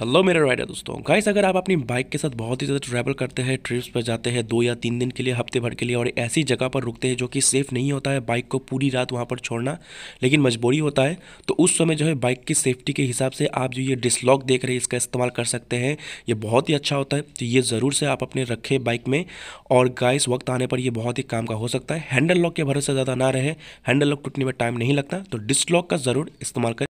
hello मेरे rider दोस्तों guys अगर आप अपनी बाइक के साथ बहुत ही ज़्यादा ट्रैवल करते हैं ट्रिप्स पर जाते हैं दो या तीन दिन के लिए हफ्ते भर के लिए और ऐसी जगह पर रुकते हैं जो कि सेफ़ नहीं होता है बाइक को पूरी रात वहां पर छोड़ना लेकिन मजबूरी होता है तो उस समय जो है बाइक की सेफ्टी के हिसाब से आप जो ये डिसलॉक देख रहे हैं इसका इस्तेमाल कर सकते हैं ये बहुत ही अच्छा होता है तो ये ज़रूर से आप अपने रखें बाइक में और गाइस वक्त आने पर यह बहुत ही काम का हो सकता है हैंडल लॉक के भरोसे ज़्यादा ना रहे हैंडल लॉक टूटने में टाइम नहीं लगता तो डिसलॉक का ज़रूर इस्तेमाल करें